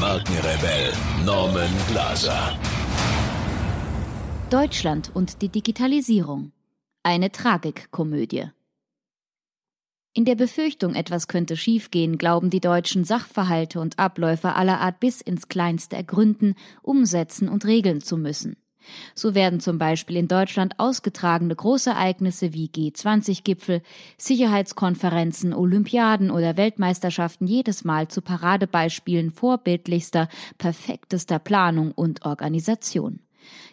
Markenrebell Norman Glaser. Deutschland und die Digitalisierung. Eine Tragikkomödie. In der Befürchtung, etwas könnte schiefgehen, glauben die Deutschen, Sachverhalte und Abläufe aller Art bis ins Kleinste ergründen, umsetzen und regeln zu müssen. So werden zum Beispiel in Deutschland ausgetragene Großereignisse wie G20-Gipfel, Sicherheitskonferenzen, Olympiaden oder Weltmeisterschaften jedes Mal zu Paradebeispielen vorbildlichster, perfektester Planung und Organisation.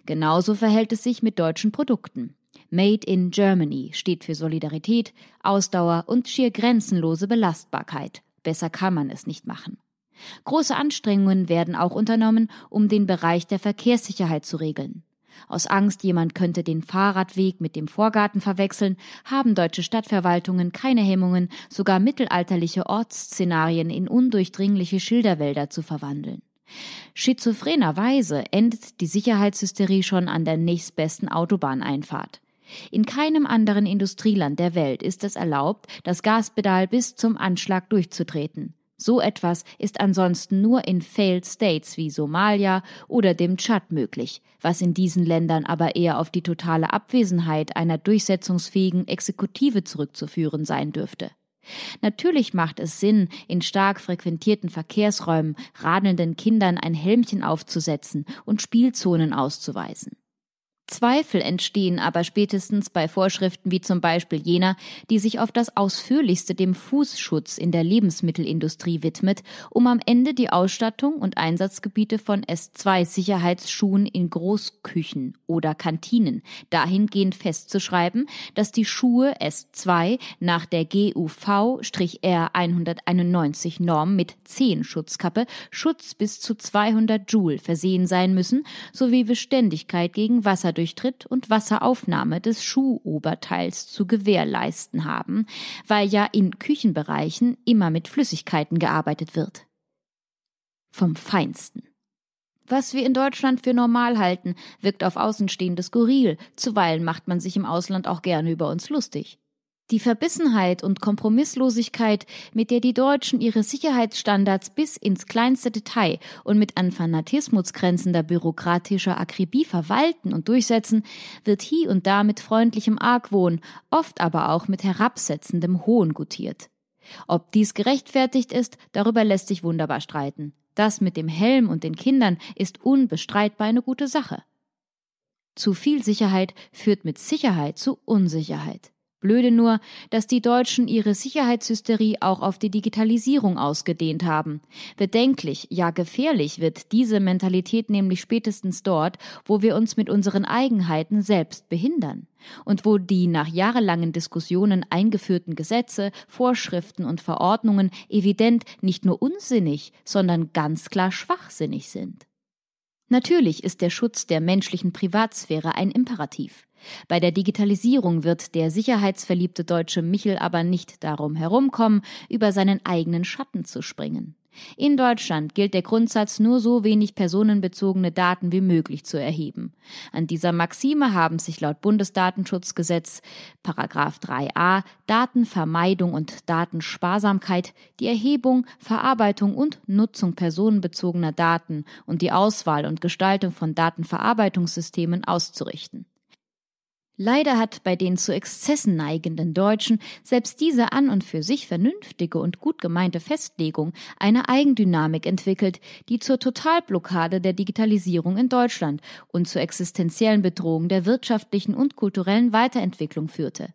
Genauso verhält es sich mit deutschen Produkten. Made in Germany steht für Solidarität, Ausdauer und schier grenzenlose Belastbarkeit. Besser kann man es nicht machen. Große Anstrengungen werden auch unternommen, um den Bereich der Verkehrssicherheit zu regeln. Aus Angst, jemand könnte den Fahrradweg mit dem Vorgarten verwechseln, haben deutsche Stadtverwaltungen keine Hemmungen, sogar mittelalterliche Ortsszenarien in undurchdringliche Schilderwälder zu verwandeln. Schizophrenerweise endet die Sicherheitshysterie schon an der nächstbesten Autobahneinfahrt. In keinem anderen Industrieland der Welt ist es erlaubt, das Gaspedal bis zum Anschlag durchzutreten. So etwas ist ansonsten nur in Failed States wie Somalia oder dem Tschad möglich, was in diesen Ländern aber eher auf die totale Abwesenheit einer durchsetzungsfähigen Exekutive zurückzuführen sein dürfte. Natürlich macht es Sinn, in stark frequentierten Verkehrsräumen radelnden Kindern ein Helmchen aufzusetzen und Spielzonen auszuweisen. Zweifel entstehen aber spätestens bei Vorschriften wie zum Beispiel jener, die sich auf das ausführlichste dem Fußschutz in der Lebensmittelindustrie widmet, um am Ende die Ausstattung und Einsatzgebiete von S2-Sicherheitsschuhen in Großküchen oder Kantinen dahingehend festzuschreiben, dass die Schuhe S2 nach der GUV-R 191 Norm mit 10 Schutzkappe Schutz bis zu 200 Joule versehen sein müssen, sowie Beständigkeit gegen Wasser Waserdurchtritt und Wasseraufnahme des Schuhoberteils zu gewährleisten haben, weil ja in Küchenbereichen immer mit Flüssigkeiten gearbeitet wird. Vom Feinsten. Was wir in Deutschland für normal halten, wirkt auf Außenstehende skurril, zuweilen macht man sich im Ausland auch gerne über uns lustig. Die Verbissenheit und Kompromisslosigkeit, mit der die Deutschen ihre Sicherheitsstandards bis ins kleinste Detail und mit an Fanatismus grenzender bürokratischer Akribie verwalten und durchsetzen, wird hie und da mit freundlichem Argwohn, oft aber auch mit herabsetzendem Hohn gutiert. Ob dies gerechtfertigt ist, darüber lässt sich wunderbar streiten. Das mit dem Helm und den Kindern ist unbestreitbar eine gute Sache. Zu viel Sicherheit führt mit Sicherheit zu Unsicherheit. Blöde nur, dass die Deutschen ihre Sicherheitshysterie auch auf die Digitalisierung ausgedehnt haben. Bedenklich, ja gefährlich wird diese Mentalität nämlich spätestens dort, wo wir uns mit unseren Eigenheiten selbst behindern und wo die nach jahrelangen Diskussionen eingeführten Gesetze, Vorschriften und Verordnungen evident nicht nur unsinnig, sondern ganz klar schwachsinnig sind. Natürlich ist der Schutz der menschlichen Privatsphäre ein Imperativ. Bei der Digitalisierung wird der sicherheitsverliebte deutsche Michel aber nicht darum herumkommen, über seinen eigenen Schatten zu springen. In Deutschland gilt der Grundsatz, nur so wenig personenbezogene Daten wie möglich zu erheben. An dieser Maxime haben sich laut Bundesdatenschutzgesetz Paragraph 3a Datenvermeidung und Datensparsamkeit die Erhebung, Verarbeitung und Nutzung personenbezogener Daten und die Auswahl und Gestaltung von Datenverarbeitungssystemen auszurichten. Leider hat bei den zu Exzessen neigenden Deutschen selbst diese an und für sich vernünftige und gut gemeinte Festlegung eine Eigendynamik entwickelt, die zur Totalblockade der Digitalisierung in Deutschland und zur existenziellen Bedrohung der wirtschaftlichen und kulturellen Weiterentwicklung führte.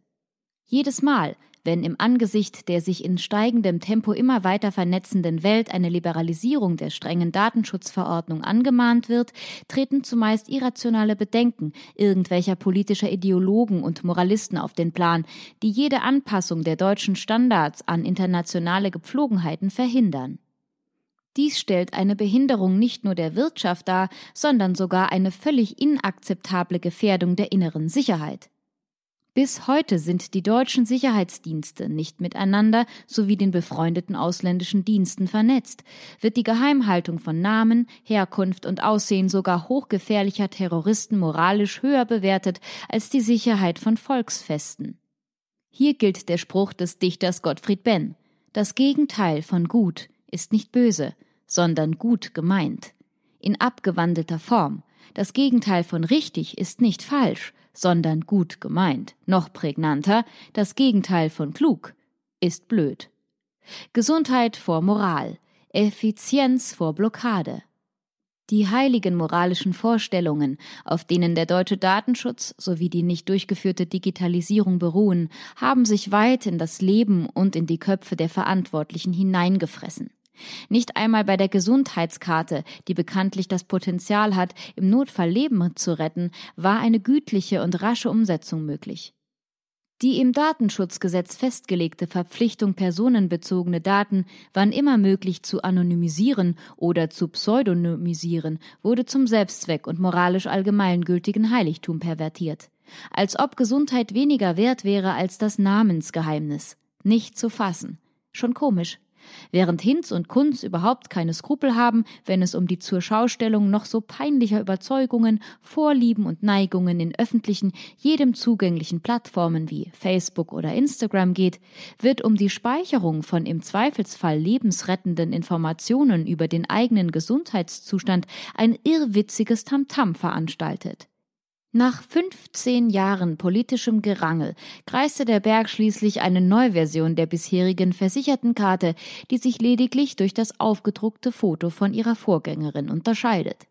Jedes Mal, wenn im Angesicht der sich in steigendem Tempo immer weiter vernetzenden Welt eine Liberalisierung der strengen Datenschutzverordnung angemahnt wird, treten zumeist irrationale Bedenken irgendwelcher politischer Ideologen und Moralisten auf den Plan, die jede Anpassung der deutschen Standards an internationale Gepflogenheiten verhindern. Dies stellt eine Behinderung nicht nur der Wirtschaft dar, sondern sogar eine völlig inakzeptable Gefährdung der inneren Sicherheit. Bis heute sind die deutschen Sicherheitsdienste nicht miteinander sowie den befreundeten ausländischen Diensten vernetzt, wird die Geheimhaltung von Namen, Herkunft und Aussehen sogar hochgefährlicher Terroristen moralisch höher bewertet als die Sicherheit von Volksfesten. Hier gilt der Spruch des Dichters Gottfried Benn Das Gegenteil von gut ist nicht böse, sondern gut gemeint. In abgewandelter Form. Das Gegenteil von richtig ist nicht falsch, sondern gut gemeint. Noch prägnanter, das Gegenteil von klug ist blöd. Gesundheit vor Moral, Effizienz vor Blockade. Die heiligen moralischen Vorstellungen, auf denen der deutsche Datenschutz sowie die nicht durchgeführte Digitalisierung beruhen, haben sich weit in das Leben und in die Köpfe der Verantwortlichen hineingefressen. Nicht einmal bei der Gesundheitskarte, die bekanntlich das Potenzial hat, im Notfall Leben zu retten, war eine gütliche und rasche Umsetzung möglich. Die im Datenschutzgesetz festgelegte Verpflichtung, personenbezogene Daten wann immer möglich zu anonymisieren oder zu pseudonymisieren, wurde zum Selbstzweck und moralisch allgemeingültigen Heiligtum pervertiert. Als ob Gesundheit weniger wert wäre als das Namensgeheimnis. Nicht zu fassen. Schon komisch, Während Hinz und Kunz überhaupt keine Skrupel haben, wenn es um die Zurschaustellung noch so peinlicher Überzeugungen, Vorlieben und Neigungen in öffentlichen, jedem zugänglichen Plattformen wie Facebook oder Instagram geht, wird um die Speicherung von im Zweifelsfall lebensrettenden Informationen über den eigenen Gesundheitszustand ein irrwitziges Tamtam -Tam veranstaltet. Nach 15 Jahren politischem Gerangel kreiste der Berg schließlich eine Neuversion der bisherigen Versichertenkarte, die sich lediglich durch das aufgedruckte Foto von ihrer Vorgängerin unterscheidet.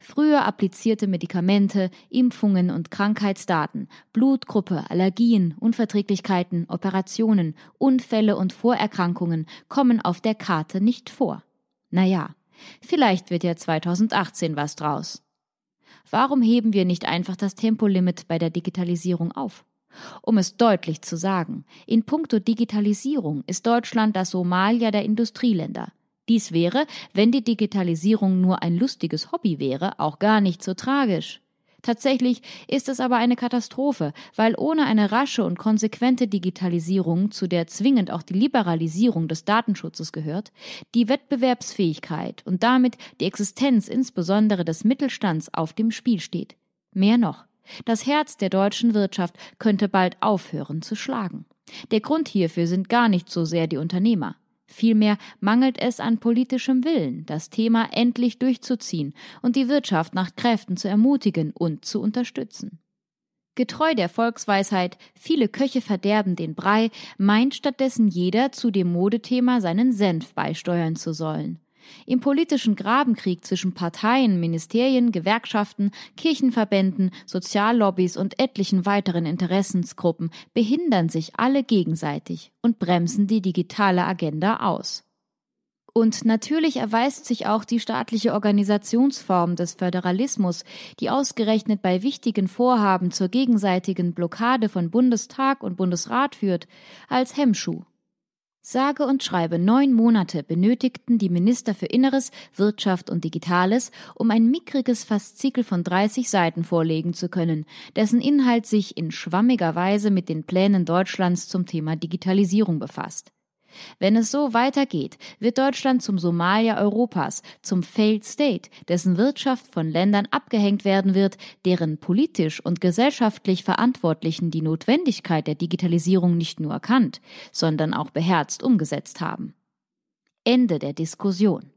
Früher applizierte Medikamente, Impfungen und Krankheitsdaten, Blutgruppe, Allergien, Unverträglichkeiten, Operationen, Unfälle und Vorerkrankungen kommen auf der Karte nicht vor. Naja, vielleicht wird ja 2018 was draus. Warum heben wir nicht einfach das Tempolimit bei der Digitalisierung auf? Um es deutlich zu sagen, in puncto Digitalisierung ist Deutschland das Somalia der Industrieländer. Dies wäre, wenn die Digitalisierung nur ein lustiges Hobby wäre, auch gar nicht so tragisch. Tatsächlich ist es aber eine Katastrophe, weil ohne eine rasche und konsequente Digitalisierung, zu der zwingend auch die Liberalisierung des Datenschutzes gehört, die Wettbewerbsfähigkeit und damit die Existenz insbesondere des Mittelstands auf dem Spiel steht. Mehr noch. Das Herz der deutschen Wirtschaft könnte bald aufhören zu schlagen. Der Grund hierfür sind gar nicht so sehr die Unternehmer. Vielmehr mangelt es an politischem Willen, das Thema endlich durchzuziehen und die Wirtschaft nach Kräften zu ermutigen und zu unterstützen. Getreu der Volksweisheit, viele Köche verderben den Brei, meint stattdessen jeder zu dem Modethema seinen Senf beisteuern zu sollen. Im politischen Grabenkrieg zwischen Parteien, Ministerien, Gewerkschaften, Kirchenverbänden, Soziallobbys und etlichen weiteren Interessensgruppen behindern sich alle gegenseitig und bremsen die digitale Agenda aus. Und natürlich erweist sich auch die staatliche Organisationsform des Föderalismus, die ausgerechnet bei wichtigen Vorhaben zur gegenseitigen Blockade von Bundestag und Bundesrat führt, als Hemmschuh. Sage und schreibe neun Monate benötigten die Minister für Inneres, Wirtschaft und Digitales, um ein mickriges Faszikel von 30 Seiten vorlegen zu können, dessen Inhalt sich in schwammiger Weise mit den Plänen Deutschlands zum Thema Digitalisierung befasst. Wenn es so weitergeht, wird Deutschland zum Somalia Europas, zum Failed State, dessen Wirtschaft von Ländern abgehängt werden wird, deren politisch und gesellschaftlich Verantwortlichen die Notwendigkeit der Digitalisierung nicht nur erkannt, sondern auch beherzt umgesetzt haben. Ende der Diskussion.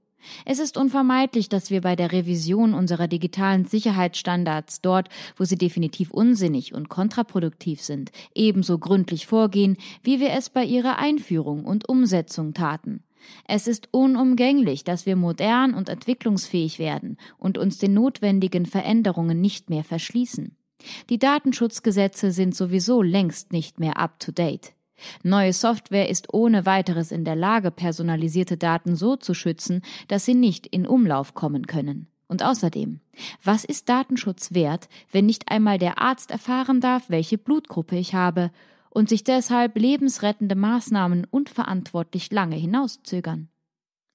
Es ist unvermeidlich, dass wir bei der Revision unserer digitalen Sicherheitsstandards dort, wo sie definitiv unsinnig und kontraproduktiv sind, ebenso gründlich vorgehen, wie wir es bei ihrer Einführung und Umsetzung taten. Es ist unumgänglich, dass wir modern und entwicklungsfähig werden und uns den notwendigen Veränderungen nicht mehr verschließen. Die Datenschutzgesetze sind sowieso längst nicht mehr up-to-date. Neue Software ist ohne weiteres in der Lage, personalisierte Daten so zu schützen, dass sie nicht in Umlauf kommen können. Und außerdem, was ist Datenschutz wert, wenn nicht einmal der Arzt erfahren darf, welche Blutgruppe ich habe und sich deshalb lebensrettende Maßnahmen unverantwortlich lange hinauszögern?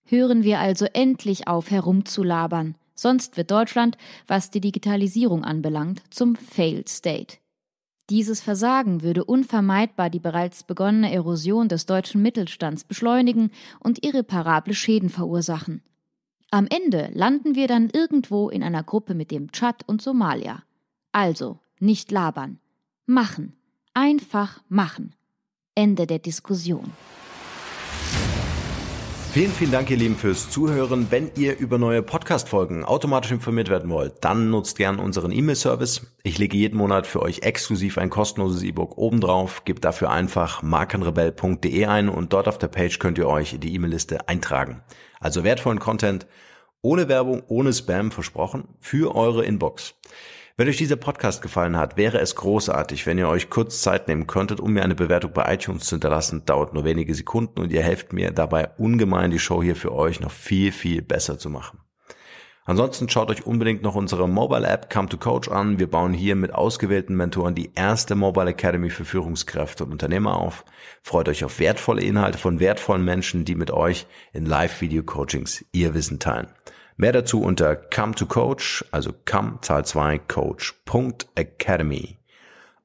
Hören wir also endlich auf, herumzulabern, sonst wird Deutschland, was die Digitalisierung anbelangt, zum Failed State. Dieses Versagen würde unvermeidbar die bereits begonnene Erosion des deutschen Mittelstands beschleunigen und irreparable Schäden verursachen. Am Ende landen wir dann irgendwo in einer Gruppe mit dem Tschad und Somalia. Also, nicht labern. Machen. Einfach machen. Ende der Diskussion. Vielen, vielen Dank, ihr Lieben, fürs Zuhören. Wenn ihr über neue Podcast-Folgen automatisch informiert werden wollt, dann nutzt gern unseren E-Mail-Service. Ich lege jeden Monat für euch exklusiv ein kostenloses E-Book obendrauf. Gebt dafür einfach markenrebell.de ein und dort auf der Page könnt ihr euch in die E-Mail-Liste eintragen. Also wertvollen Content, ohne Werbung, ohne Spam versprochen, für eure Inbox. Wenn euch dieser Podcast gefallen hat, wäre es großartig, wenn ihr euch kurz Zeit nehmen könntet, um mir eine Bewertung bei iTunes zu hinterlassen. Dauert nur wenige Sekunden und ihr helft mir dabei ungemein, die Show hier für euch noch viel, viel besser zu machen. Ansonsten schaut euch unbedingt noch unsere Mobile App Come to Coach an. Wir bauen hier mit ausgewählten Mentoren die erste Mobile Academy für Führungskräfte und Unternehmer auf. Freut euch auf wertvolle Inhalte von wertvollen Menschen, die mit euch in Live-Video-Coachings ihr Wissen teilen. Mehr dazu unter come to coach, also come zahl 2 coach.academy.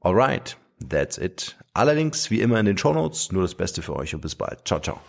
Alright, that's it. Allerdings wie immer in den Show Notes, nur das Beste für euch und bis bald. Ciao, ciao.